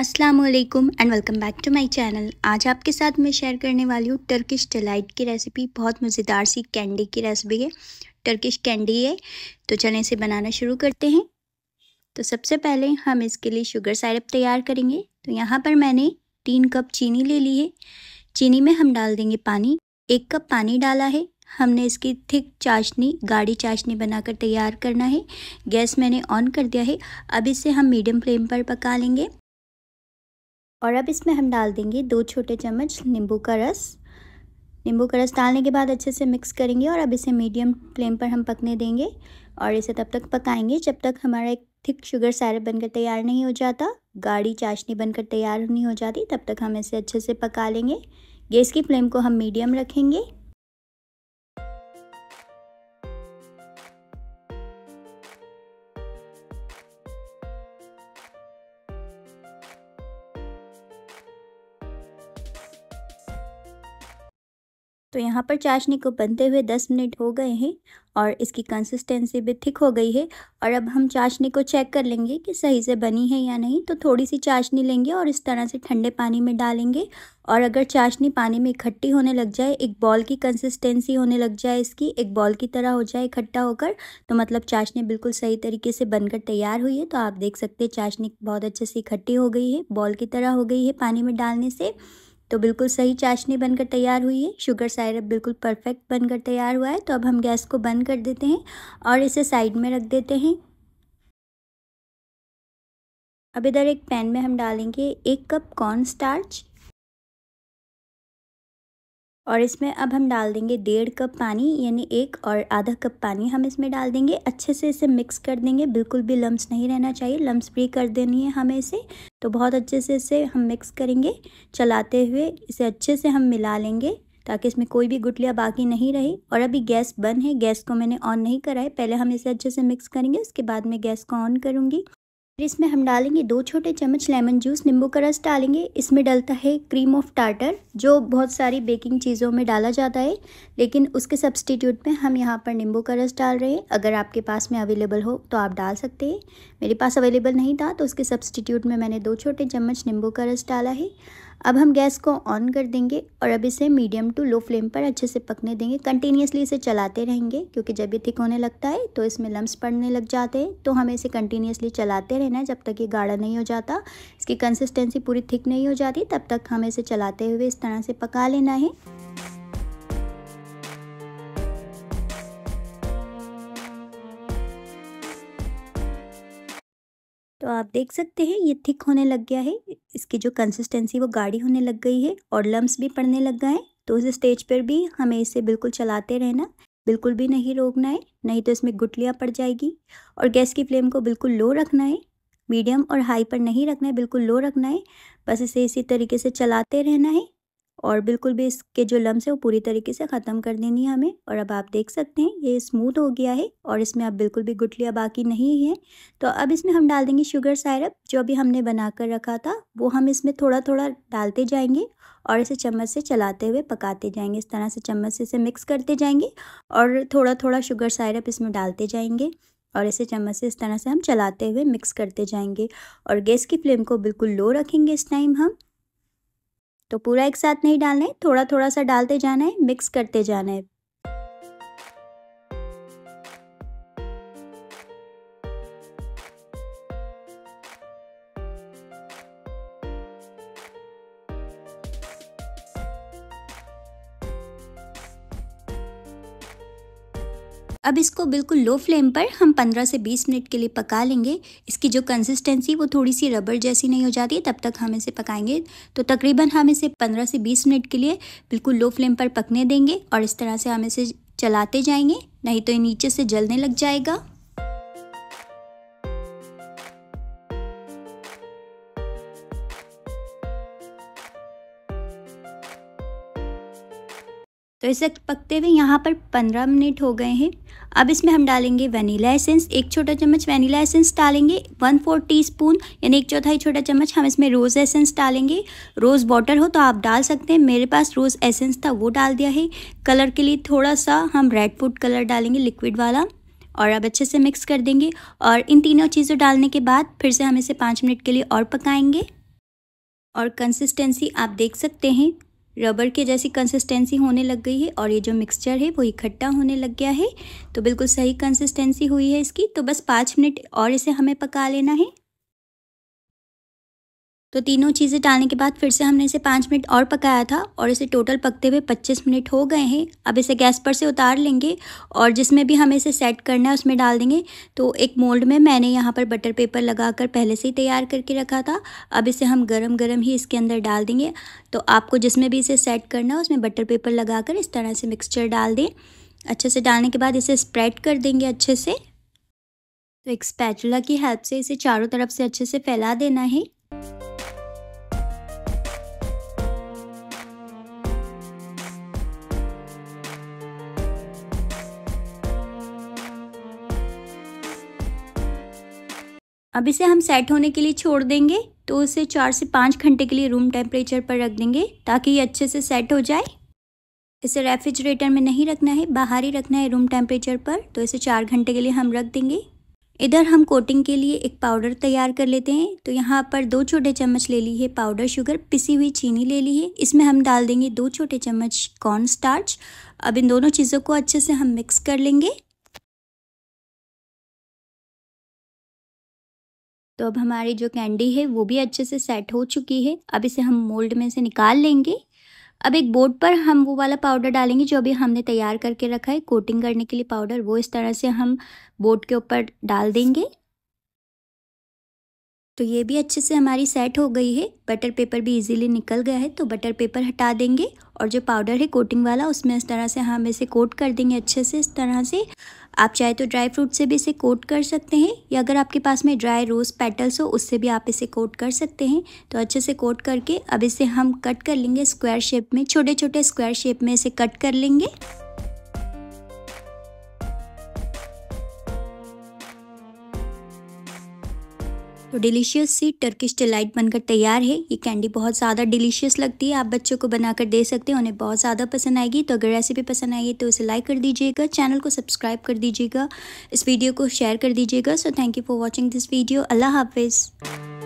अस्सलाम वालेकुम and welcome back to my channel आज आपके साथ मैं शेयर करने वाली हूँ टर्किश डिलाइट की रेसिपी बहुत मज़ेदार सी कैंडी की रेसिपी है टर्किश कैंडी है तो चलें इसे बनाना शुरू करते हैं तो सबसे पहले हम इसके लिए शुगर सिरप तैयार करेंगे तो यहाँ पर मैंने तीन कप चीनी ले ली है चीनी में हम डाल देंगे पानी एक कप पानी डाला है हमने इसकी थिक चाशनी गाढ़ी चाशनी बनाकर तैयार करना है गैस मैंने ऑन कर दिया है अब इसे हम मीडियम फ्लेम पर पका लेंगे और अब इसमें हम डाल देंगे दो छोटे चम्मच नींबू का रस नींबू का रस डालने के बाद अच्छे से मिक्स करेंगे और अब इसे मीडियम फ्लेम पर हम पकने देंगे और इसे तब तक पकाएंगे जब तक हमारा एक थिक शुगर सैरप बनकर तैयार नहीं हो जाता गाढ़ी चाशनी बनकर तैयार नहीं हो जाती तब तक हम इसे अच्छे से पका लेंगे गैस की फ्लेम को हम मीडियम रखेंगे तो यहाँ पर चाशनी को बनते हुए दस मिनट हो गए हैं और इसकी कंसिस्टेंसी भी थिक हो गई है और अब हम चाशनी को चेक कर लेंगे कि सही से बनी है या नहीं तो थोड़ी सी चाशनी लेंगे और इस तरह से ठंडे पानी में डालेंगे और अगर चाशनी पानी में इकट्ठी होने लग जाए एक बॉल की कंसिस्टेंसी होने लग जाए इसकी एक बॉल की तरह हो जाए इकट्ठा होकर तो मतलब चाशनी बिल्कुल सही तरीके से बनकर तैयार हुई है तो आप देख सकते हैं चाशनी बहुत अच्छे से इकट्ठी हो गई है बॉल की तरह हो गई है पानी में डालने से तो बिल्कुल सही चाशनी बनकर तैयार हुई है शुगर सायरप बिल्कुल परफेक्ट बनकर तैयार हुआ है तो अब हम गैस को बंद कर देते हैं और इसे साइड में रख देते हैं अब इधर एक पैन में हम डालेंगे एक कप कॉर्न स्टार्च और इसमें अब हम डाल देंगे डेढ़ कप पानी यानी एक और आधा कप पानी हम इसमें डाल देंगे अच्छे से इसे मिक्स कर देंगे बिल्कुल भी लम्स नहीं रहना चाहिए लम्स फ्री कर देनी है हमें इसे तो बहुत अच्छे से इसे हम मिक्स करेंगे चलाते हुए इसे अच्छे से हम मिला लेंगे ताकि इसमें कोई भी गुटलियाँ बाकी नहीं रही और अभी गैस बंद है गैस को मैंने ऑन नहीं करा है पहले हम इसे अच्छे से मिक्स करेंगे उसके बाद मैं गैस को ऑन करूँगी फिर इसमें हम डालेंगे दो छोटे चम्मच लेमन जूस नींबू का रस डालेंगे इसमें डलता है क्रीम ऑफ टाटर जो बहुत सारी बेकिंग चीज़ों में डाला जाता है लेकिन उसके सब्सटीट्यूट में हम यहाँ पर नींबू का रस डाल रहे हैं अगर आपके पास में अवेलेबल हो तो आप डाल सकते हैं मेरे पास अवेलेबल नहीं था तो उसके सब्सटीट्यूट में मैंने दो छोटे चम्मच नींबू का रस डाला है अब हम गैस को ऑन कर देंगे और अब इसे मीडियम टू लो फ्लेम पर अच्छे से पकने देंगे कंटिन्यूसली इसे चलाते रहेंगे क्योंकि जब ये थिक होने लगता है तो इसमें लम्स पड़ने लग जाते हैं तो हमें इसे कंटिन्यूसली चलाते रहना है जब तक ये गाढ़ा नहीं हो जाता इसकी कंसिस्टेंसी पूरी थिक नहीं हो जाती तब तक हमें इसे चलाते हुए इस तरह से पका लेना है आप देख सकते हैं ये थिक होने लग गया है इसकी जो कंसिस्टेंसी वो गाढ़ी होने लग गई है और लम्ब भी पड़ने लग गए हैं तो इस स्टेज पर भी हमें इसे बिल्कुल चलाते रहना बिल्कुल भी नहीं रोकना है नहीं तो इसमें गुटलियाँ पड़ जाएगी और गैस की फ्लेम को बिल्कुल लो रखना है मीडियम और हाई पर नहीं रखना है बिल्कुल लो रखना है बस इसे इसी तरीके से चलाते रहना है और बिल्कुल भी इसके जो लम्स है वो पूरी तरीके से ख़त्म कर देनी है हमें और अब आप देख सकते हैं ये स्मूथ हो गया है और इसमें अब बिल्कुल भी गुटलियाँ बाकी नहीं है तो अब इसमें हम डाल देंगे शुगर सायरप जो अभी हमने बना कर रखा था वो हम इसमें थोड़ा थोड़ा डालते जाएंगे और इसे चम्मच से चलाते हुए पकाते जाएंगे इस तरह से चम्मच से इसे मिक्स करते जाएंगे और थोड़ा थोड़ा शुगर सायरप इसमें डालते जाएंगे और इसे चम्मच से इस तरह से हम चलाते हुए मिक्स करते जाएंगे और गैस की फ्लेम को बिल्कुल लो रखेंगे इस टाइम हम तो पूरा एक साथ नहीं डालना है थोड़ा थोड़ा सा डालते जाना है मिक्स करते जाना है अब इसको बिल्कुल लो फ्लेम पर हम 15 से 20 मिनट के लिए पका लेंगे इसकी जो कंसिस्टेंसी वो थोड़ी सी रबर जैसी नहीं हो जाती तब तक हम इसे पकाएंगे तो तकरीबन हम इसे 15 से 20 मिनट के लिए बिल्कुल लो फ्लेम पर पकने देंगे और इस तरह से हम इसे चलाते जाएंगे नहीं तो ये नीचे से जलने लग जाएगा तो इसे पकते हुए यहाँ पर पंद्रह मिनट हो गए हैं अब इसमें हम डालेंगे वनीला एसेंस एक छोटा चम्मच वनीला एसेंस डालेंगे वन फोर टी स्पून यानी एक चौथाई छोटा चम्मच हम इसमें रोज़ एसेंस डालेंगे रोज़ वाटर हो तो आप डाल सकते हैं मेरे पास रोज़ एसेंस था वो डाल दिया है कलर के लिए थोड़ा सा हम रेड फूड कलर डालेंगे लिक्विड वाला और अब अच्छे से मिक्स कर देंगे और इन तीनों चीज़ों डालने के बाद फिर से हम इसे पाँच मिनट के लिए और पकाएंगे और कंसिस्टेंसी आप देख सकते हैं रबर के जैसी कंसिस्टेंसी होने लग गई है और ये जो मिक्सचर है वो इकट्ठा होने लग गया है तो बिल्कुल सही कंसिस्टेंसी हुई है इसकी तो बस पाँच मिनट और इसे हमें पका लेना है तो तीनों चीज़ें डालने के बाद फिर से हमने इसे पाँच मिनट और पकाया था और इसे टोटल पकते हुए पच्चीस मिनट हो गए हैं अब इसे गैस पर से उतार लेंगे और जिसमें भी हमें इसे सेट करना है उसमें डाल देंगे तो एक मोल्ड में मैंने यहाँ पर बटर पेपर लगाकर पहले से ही तैयार करके रखा था अब इसे हम गरम गरम ही इसके अंदर डाल देंगे तो आपको जिसमें भी इसे सेट करना है उसमें बटर पेपर कर इस तरह से मिक्सचर डाल दें अच्छे से डालने के बाद इसे स्प्रेड कर देंगे अच्छे से तो एक स्पैचुला की हेल्प से इसे चारों तरफ से अच्छे से फैला देना है अब इसे हम सेट होने के लिए छोड़ देंगे तो इसे चार से पाँच घंटे के लिए रूम टेम्परेचर पर रख देंगे ताकि ये अच्छे से सेट हो जाए इसे रेफ्रिजरेटर में नहीं रखना है बाहर ही रखना है रूम टेम्परेचर पर तो इसे चार घंटे के लिए हम रख देंगे इधर हम कोटिंग के लिए एक पाउडर तैयार कर लेते हैं तो यहाँ पर दो छोटे चम्मच ले ली है पाउडर शुगर पिसी हुई चीनी ले ली है इसमें हम डाल देंगे दो छोटे चम्मच कॉर्न स्टार्च अब इन दोनों चीज़ों को अच्छे से हम मिक्स कर लेंगे तो अब हमारी जो कैंडी है वो भी अच्छे से सेट हो चुकी है अब इसे हम मोल्ड में से निकाल लेंगे अब एक बोर्ड पर हम वो वाला पाउडर डालेंगे जो अभी हमने तैयार करके रखा है कोटिंग करने के लिए पाउडर वो इस तरह से हम बोर्ड के ऊपर डाल देंगे तो ये भी अच्छे से हमारी सेट हो गई है बटर पेपर भी इजीली निकल गया है तो बटर पेपर हटा देंगे और जो पाउडर है कोटिंग वाला उसमें इस तरह से हम इसे कोट कर देंगे अच्छे से इस तरह से आप चाहे तो ड्राई फ्रूट से भी इसे कोट कर सकते हैं या अगर आपके पास में ड्राई रोज़ पेटल्स हो उससे भी आप इसे कोट कर सकते हैं तो अच्छे से कोट करके अब इसे हम कट कर लेंगे स्क्वायर शेप में छोटे छोटे स्क्वायर शेप में इसे कट कर लेंगे डिलीशियस सी टर्किश डिलाइट बनकर तैयार है ये कैंडी बहुत ज़्यादा डिलीशियस लगती है आप बच्चों को बनाकर दे सकते हैं उन्हें बहुत ज़्यादा पसंद आएगी तो अगर रेसिपी पसंद आई है तो उसे लाइक कर दीजिएगा चैनल को सब्सक्राइब कर दीजिएगा इस वीडियो को शेयर कर दीजिएगा so thank you for watching this video अल्लाह हाफिज़